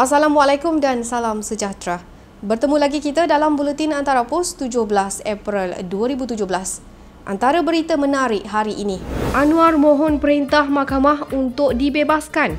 Assalamualaikum dan salam sejahtera. Bertemu lagi kita dalam buletin antara pos 17 April 2017. Antara berita menarik hari ini. Anwar mohon perintah mahkamah untuk dibebaskan.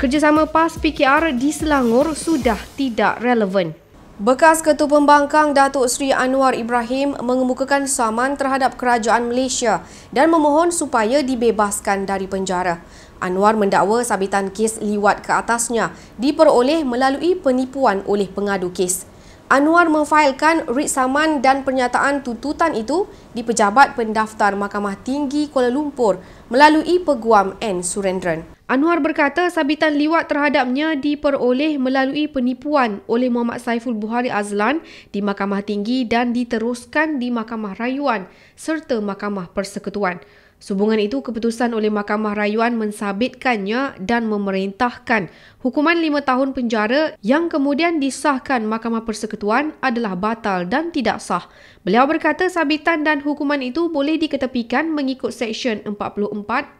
Kerjasama PAS PKR di Selangor sudah tidak relevan. Bekas Ketua Pembangkang Datuk Seri Anwar Ibrahim mengemukakan saman terhadap kerajaan Malaysia dan memohon supaya dibebaskan dari penjara. Anwar mendakwa sabitan kes liwat ke atasnya diperoleh melalui penipuan oleh pengadu kes. Anwar memfailkan writ saman dan pernyataan tuntutan itu di Pejabat Pendaftar Mahkamah Tinggi Kuala Lumpur melalui Peguam N. Surendran. Anwar berkata sabitan liwat terhadapnya diperoleh melalui penipuan oleh Muhammad Saiful Buhari Azlan di Mahkamah Tinggi dan diteruskan di Mahkamah Rayuan serta Mahkamah Persekutuan. Subungan itu keputusan oleh Mahkamah Rayuan mensabitkannya dan memerintahkan hukuman lima tahun penjara yang kemudian disahkan Mahkamah Persekutuan adalah batal dan tidak sah. Beliau berkata sabitan dan hukuman itu boleh diketepikan mengikut Seksyen 44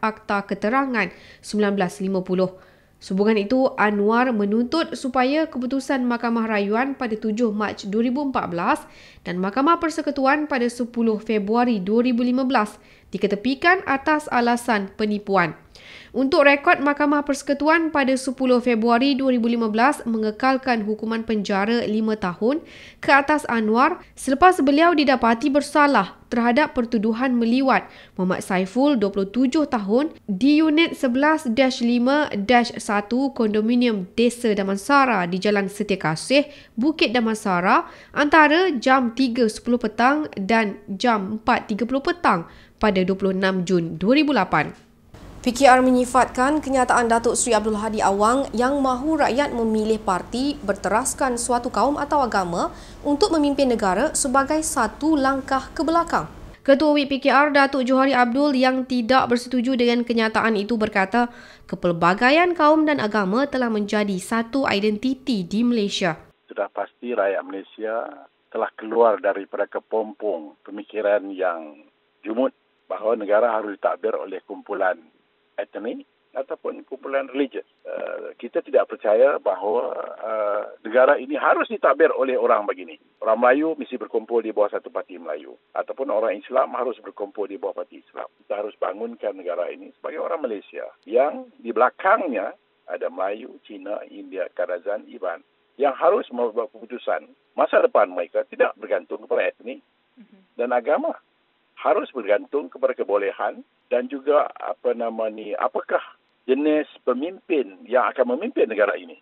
Akta Keterangan 1950. Subungan itu, Anwar menuntut supaya keputusan Mahkamah Rayuan pada 7 Mac 2014 dan Mahkamah Persekutuan pada 10 Februari 2015 diketepikan atas alasan penipuan. Untuk rekod Mahkamah Persekutuan pada 10 Februari 2015 mengekalkan hukuman penjara 5 tahun ke atas Anwar selepas beliau didapati bersalah terhadap pertuduhan meliwat Muhammad Saiful 27 tahun di unit 11-5-1 Kondominium Desa Damansara di Jalan Setia Kasih, Bukit Damansara antara jam 3.10 petang dan jam 4.30 petang pada 26 Jun 2008. PKR menyifatkan kenyataan Datuk Seri Abdul Hadi Awang yang mahu rakyat memilih parti berteraskan suatu kaum atau agama untuk memimpin negara sebagai satu langkah ke belakang. Ketua WIP PKR Datuk Johari Abdul yang tidak bersetuju dengan kenyataan itu berkata, kepelbagaian kaum dan agama telah menjadi satu identiti di Malaysia. Sudah pasti rakyat Malaysia telah keluar daripada kepompong pemikiran yang jumut bahawa negara harus ditakbir oleh kumpulan etnik ataupun kumpulan religi. Uh, eh, kita tidak percaya bahawa uh, negara ini harus ditakbir oleh orang begini. Orang Melayu mesti berkumpul di bawah satu parti Melayu. Ataupun orang Islam harus berkumpul di bawah parti Islam. Kita harus bangunkan negara ini sebagai orang Malaysia. Yang di belakangnya ada Melayu, Cina, India, Karazan, Iban. Yang harus membuat keputusan masa depan mereka tidak bergantung kepada etnik mhm. dan agama harus bergantung kepada kebolehan dan juga apa nama ni apakah jenis pemimpin yang akan memimpin negara ini.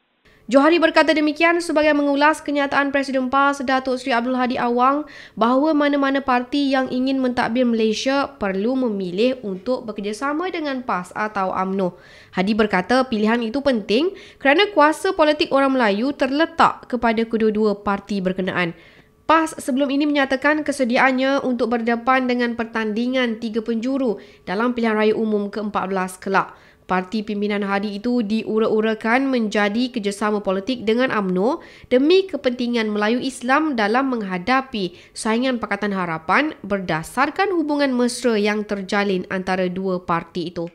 Johari berkata demikian sebagai mengulas kenyataan Presiden PAS Datuk Seri Abdul Hadi Awang bahawa mana-mana parti yang ingin mentadbir Malaysia perlu memilih untuk bekerjasama dengan PAS atau AMNO. Hadi berkata pilihan itu penting kerana kuasa politik orang Melayu terletak kepada kedua-dua parti berkenaan. PAS sebelum ini menyatakan kesediaannya untuk berdepan dengan pertandingan tiga penjuru dalam pilihan raya umum ke-14 kelak. Parti pimpinan hari itu diura-urakan menjadi kerjasama politik dengan AMNO demi kepentingan Melayu Islam dalam menghadapi saingan Pakatan Harapan berdasarkan hubungan mesra yang terjalin antara dua parti itu.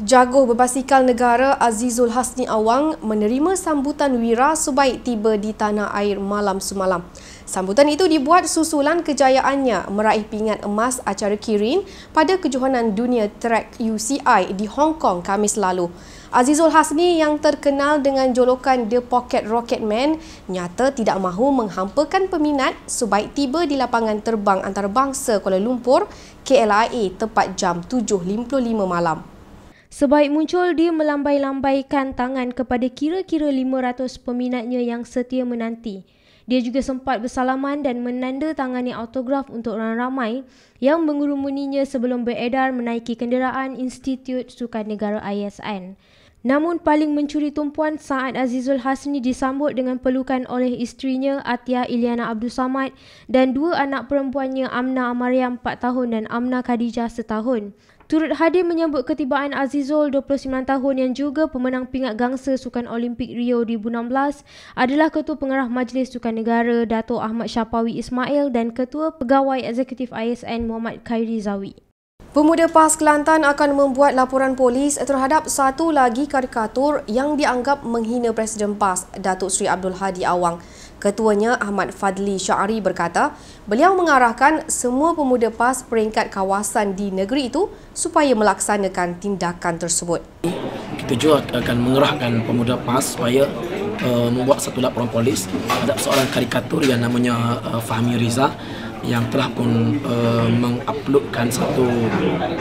Jaguh berbasikal negara Azizul Hasni Awang menerima sambutan wira sebaik tiba di tanah air malam semalam. Sambutan itu dibuat susulan kejayaannya meraih pingat emas acara Kirin pada kejohanan dunia trek UCI di Hong Kong Kamis lalu. Azizul Hasni yang terkenal dengan jolokan The Pocket Rocket Man nyata tidak mahu menghampakan peminat sebaik tiba di lapangan terbang antarabangsa Kuala Lumpur KLIA tepat jam 7.55 malam. Sebaik muncul, dia melambai-lambaikan tangan kepada kira-kira 500 peminatnya yang setia menanti. Dia juga sempat bersalaman dan menandatangani autograf untuk orang ramai yang mengurumuninya sebelum beredar menaiki kenderaan Institut Sukan Negara ISN. Namun paling mencuri tumpuan saat Azizul Hasni disambut dengan pelukan oleh isterinya Atia Iliana Abdul Samad dan dua anak perempuannya Amna Amariam 4 tahun dan Amna Khadijah setahun turut hadir menyambut ketibaan Azizul 29 tahun yang juga pemenang pingat gangsa Sukan Olimpik Rio 2016 adalah Ketua Pengarah Majlis Sukan Negara Dato' Ahmad Syapawi Ismail dan Ketua Pegawai Eksekutif ISN Muhammad Khairi Zawi. Pemuda PAS Kelantan akan membuat laporan polis terhadap satu lagi karikatur yang dianggap menghina Presiden PAS, Datuk Sri Abdul Hadi Awang. Ketuanya Ahmad Fadli Syari berkata, beliau mengarahkan semua pemuda PAS peringkat kawasan di negeri itu supaya melaksanakan tindakan tersebut. Kita juga akan mengerahkan pemuda PAS supaya uh, membuat satu laporan polis terhadap seorang karikatur yang namanya uh, Fahmi Riza yang telah pun uh, menguploadkan satu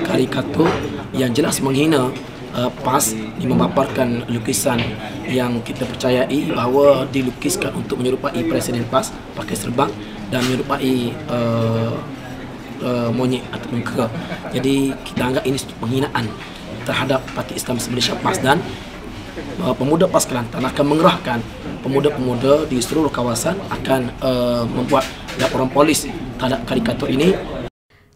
karikatur yang jelas menghina uh, PAS ini memaparkan lukisan yang kita percayai bahawa dilukiskan untuk menyerupai Presiden PAS pakai serbang dan menyerupai uh, uh, monyet atau kera. Jadi kita anggap ini penghinaan terhadap Parti Islam Malaysia PAS dan uh, pemuda PAS Kelantan akan mengerahkan pemuda-pemuda di seluruh kawasan akan uh, membuat laporan polis terhadap karikatur ini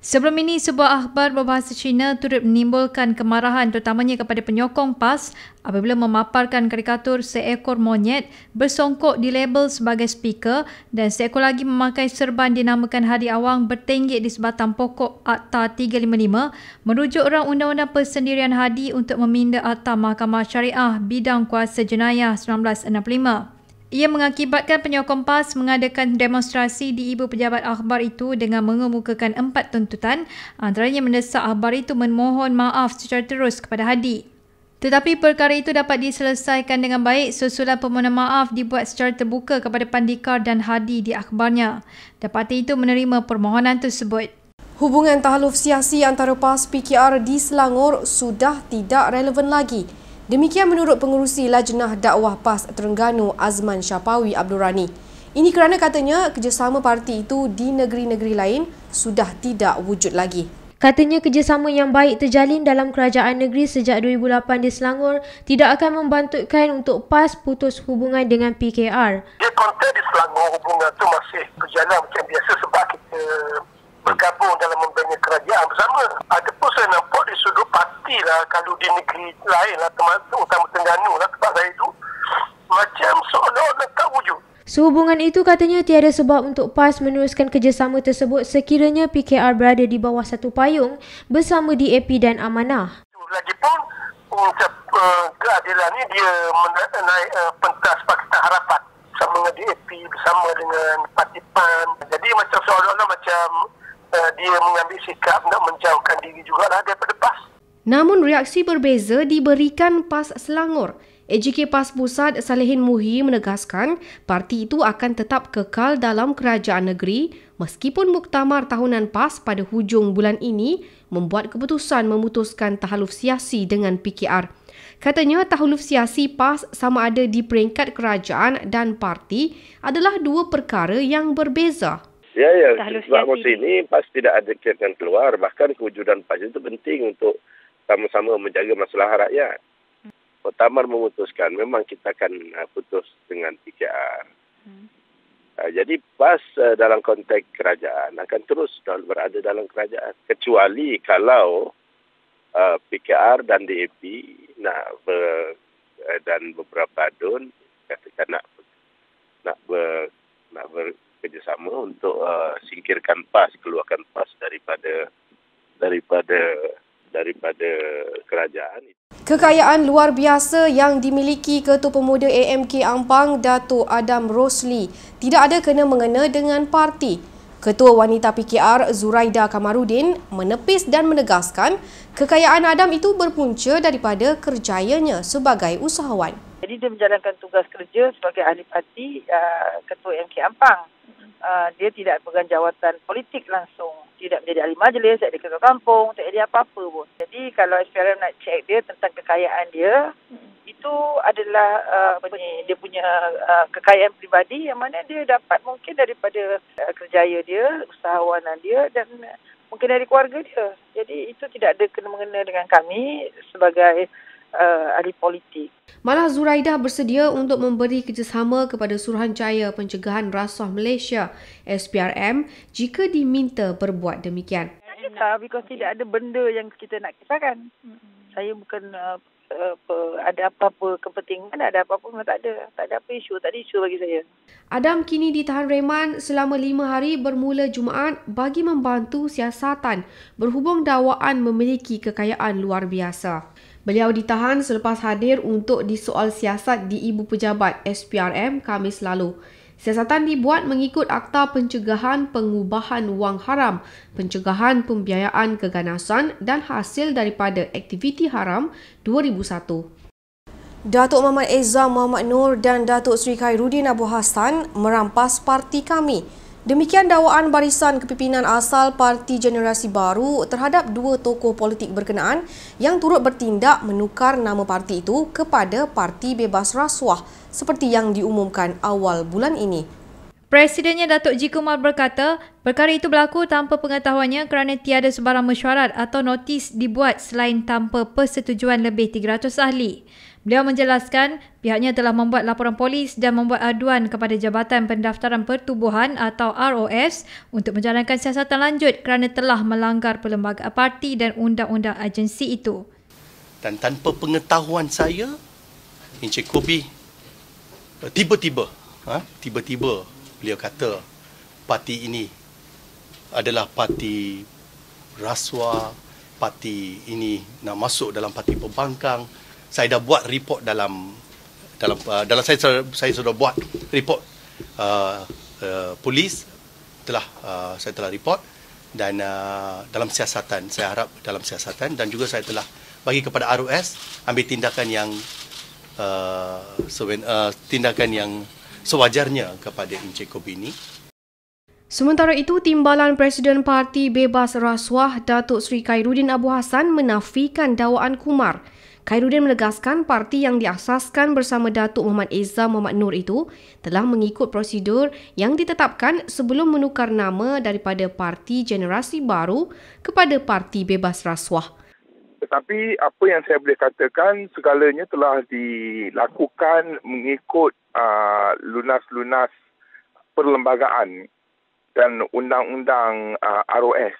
Sebelum ini, sebuah akhbar berbahasa Cina turut menimbulkan kemarahan terutamanya kepada penyokong PAS apabila memaparkan karikatur seekor monyet bersongkok di label sebagai speaker dan seekor lagi memakai serban dinamakan Hadi Awang bertenggik di sebatang pokok Akta 355 merujuk orang Undang-Undang Persendirian Hadi untuk meminda Akta Mahkamah Syariah Bidang Kuasa Jenayah 1965. Ia mengakibatkan penyokong PAS mengadakan demonstrasi di ibu pejabat akhbar itu dengan mengemukakan empat tuntutan antaranya mendesak akhbar itu memohon maaf secara terus kepada Hadi. Tetapi perkara itu dapat diselesaikan dengan baik susulan permohonan maaf dibuat secara terbuka kepada Pandikar dan Hadi di akhbarnya. Dapati itu menerima permohonan tersebut. Hubungan tahaluf siasi antara PAS PKR di Selangor sudah tidak relevan lagi. Demikian menurut pengurusi Lajnah Dakwah PAS Terengganu Azman Syapawi Abdul Rani. Ini kerana katanya kerjasama parti itu di negeri-negeri lain sudah tidak wujud lagi. Katanya kerjasama yang baik terjalin dalam kerajaan negeri sejak 2008 di Selangor tidak akan membantutkan untuk PAS putus hubungan dengan PKR. Dia konten di Selangor hubungan itu masih berjalan macam biasa sebab kita bergabung dalam membina kerajaan bersama. Ataupun saya nampak di sudut parti lah kalau di negeri lain lah termasuk utama Tengganu lah tempat saya itu macam seolah-olah tak wujud. Sehubungan itu katanya tiada sebab untuk PAS meneruskan kerjasama tersebut sekiranya PKR berada di bawah satu payung bersama DAP dan Amanah. Lagipun untuk eh, keadilan ini dia menaik mena- uh, pentas Pakistan Harapan bersama dengan DAP, bersama dengan Parti Jadi macam seolah-olah macam Eh, dia mengambil sikap nak menjauhkan diri jugalah daripada PAS. Namun reaksi berbeza diberikan PAS Selangor. AJK PAS Pusat Salehin Muhi menegaskan parti itu akan tetap kekal dalam kerajaan negeri meskipun muktamar tahunan PAS pada hujung bulan ini membuat keputusan memutuskan tahaluf siasi dengan PKR. Katanya tahaluf siasi PAS sama ada di peringkat kerajaan dan parti adalah dua perkara yang berbeza. Ya, ya. Sebab Mus ini PAS tidak ada kaitan keluar. Bahkan kewujudan PAS itu penting untuk sama-sama menjaga masalah rakyat. Hmm. Pertamar memutuskan memang kita akan uh, putus dengan PKR. Hmm. Uh, jadi PAS uh, dalam konteks kerajaan akan terus berada dalam kerajaan. Kecuali kalau PKR dan DAP nak ber, dan beberapa adun katakan nak nak ber, nak ber, bekerjasama untuk uh, singkirkan PAS, keluarkan PAS daripada daripada daripada kerajaan. Kekayaan luar biasa yang dimiliki Ketua Pemuda AMK Ampang, Dato' Adam Rosli, tidak ada kena-mengena dengan parti. Ketua Wanita PKR Zuraida Kamarudin menepis dan menegaskan kekayaan Adam itu berpunca daripada kerjanya sebagai usahawan. Jadi dia menjalankan tugas kerja sebagai ahli parti uh, Ketua AMK Ampang. Uh, dia tidak pegang jawatan politik langsung. Tidak menjadi ahli majlis, tak ada ketua kampung, tak ada apa-apa pun. Jadi kalau SPRM nak cek dia tentang kekayaan dia, hmm. itu adalah uh, apa ni, dia punya uh, kekayaan pribadi yang mana dia dapat mungkin daripada uh, kerjaya dia, usahawanan dia dan mungkin dari keluarga dia. Jadi itu tidak ada kena-mengena dengan kami sebagai uh, ahli politik. Malah Zuraida bersedia untuk memberi kerjasama kepada Suruhanjaya Pencegahan Rasuah Malaysia SPRM jika diminta berbuat demikian. Tak kisah because tidak ada benda yang kita nak kisahkan. hmm Saya bukan uh, apa, ada apa-apa kepentingan, ada apa-apa pun tak ada. Tak ada apa isu, tak ada isu bagi saya. Adam kini ditahan reman selama lima hari bermula Jumaat bagi membantu siasatan berhubung dakwaan memiliki kekayaan luar biasa. Beliau ditahan selepas hadir untuk disoal siasat di ibu pejabat SPRM Khamis lalu. Siasatan dibuat mengikut Akta Pencegahan Pengubahan Wang Haram, Pencegahan Pembiayaan Keganasan dan Hasil daripada Aktiviti Haram 2001. Datuk Muhammad Ezam Muhammad Nur dan Datuk Sri Khairuddin Abu Hassan merampas parti kami Demikian dakwaan barisan kepimpinan asal Parti Generasi Baru terhadap dua tokoh politik berkenaan yang turut bertindak menukar nama parti itu kepada Parti Bebas Rasuah seperti yang diumumkan awal bulan ini. Presidennya Datuk Ji Kumar berkata, perkara itu berlaku tanpa pengetahuannya kerana tiada sebarang mesyuarat atau notis dibuat selain tanpa persetujuan lebih 300 ahli. Beliau menjelaskan pihaknya telah membuat laporan polis dan membuat aduan kepada Jabatan Pendaftaran Pertubuhan atau ROS untuk menjalankan siasatan lanjut kerana telah melanggar perlembagaan parti dan undang-undang agensi itu. Dan tanpa pengetahuan saya, Encik Kobi tiba-tiba, ha, tiba-tiba beliau kata parti ini adalah parti rasuah, parti ini nak masuk dalam parti pembangkang, saya dah buat report dalam dalam uh, dalam saya saya sudah buat report uh, uh, polis telah uh, saya telah report dan uh, dalam siasatan saya harap dalam siasatan dan juga saya telah bagi kepada ROS ambil tindakan yang uh, seven, uh, tindakan yang sewajarnya kepada Encik Kobi ini. Sementara itu, Timbalan Presiden Parti Bebas Rasuah Datuk Sri Khairuddin Abu Hassan menafikan dakwaan Kumar. Khairuddin menegaskan parti yang diasaskan bersama Datuk Muhammad Ezza Muhammad Nur itu telah mengikut prosedur yang ditetapkan sebelum menukar nama daripada Parti Generasi Baru kepada Parti Bebas Rasuah. Tetapi apa yang saya boleh katakan segalanya telah dilakukan mengikut aa, ah, lunas-lunas perlembagaan dan undang-undang aa, ah, ROS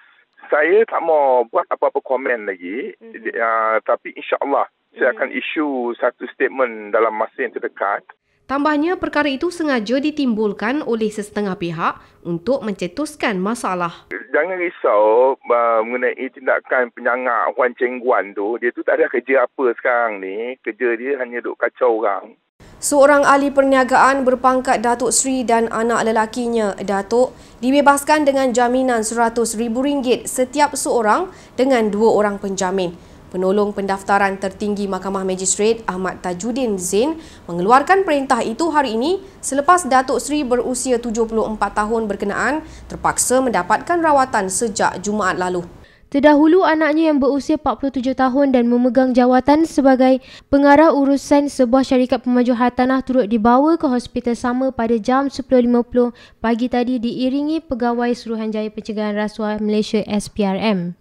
saya tak mau buat apa-apa komen lagi mm-hmm. uh, tapi insyaallah mm-hmm. saya mhm. akan isu satu statement dalam masa yang terdekat tambahnya perkara itu sengaja ditimbulkan oleh sesetengah pihak untuk mencetuskan masalah jangan risau uh, mengenai tindakan penyangak Wan Cheng Guan tu dia tu tak ada kerja apa sekarang ni kerja dia hanya duk kacau orang Seorang ahli perniagaan berpangkat Datuk Sri dan anak lelakinya, Datuk, dibebaskan dengan jaminan rm ringgit setiap seorang dengan dua orang penjamin. Penolong pendaftaran tertinggi Mahkamah Magistrate Ahmad Tajuddin Zain mengeluarkan perintah itu hari ini selepas Datuk Sri berusia 74 tahun berkenaan terpaksa mendapatkan rawatan sejak Jumaat lalu. Terdahulu anaknya yang berusia 47 tahun dan memegang jawatan sebagai pengarah urusan sebuah syarikat pemaju hartanah turut dibawa ke hospital sama pada jam 10.50 pagi tadi diiringi pegawai Suruhanjaya Pencegahan Rasuah Malaysia SPRM.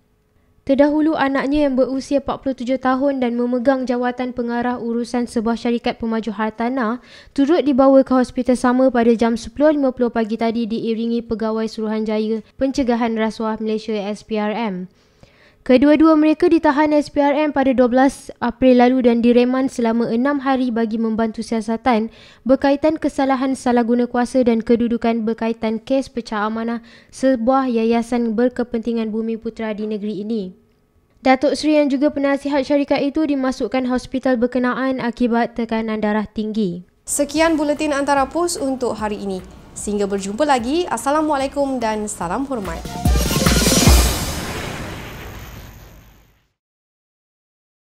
Terdahulu anaknya yang berusia 47 tahun dan memegang jawatan pengarah urusan sebuah syarikat pemaju hartanah turut dibawa ke hospital sama pada jam 10.50 pagi tadi diiringi pegawai Suruhanjaya Pencegahan Rasuah Malaysia SPRM. Kedua-dua mereka ditahan SPRM pada 12 April lalu dan direman selama enam hari bagi membantu siasatan berkaitan kesalahan salah guna kuasa dan kedudukan berkaitan kes pecah amanah sebuah yayasan berkepentingan bumi putera di negeri ini. Datuk Seri yang juga penasihat syarikat itu dimasukkan hospital berkenaan akibat tekanan darah tinggi. Sekian buletin antara pos untuk hari ini. Sehingga berjumpa lagi. Assalamualaikum dan salam hormat.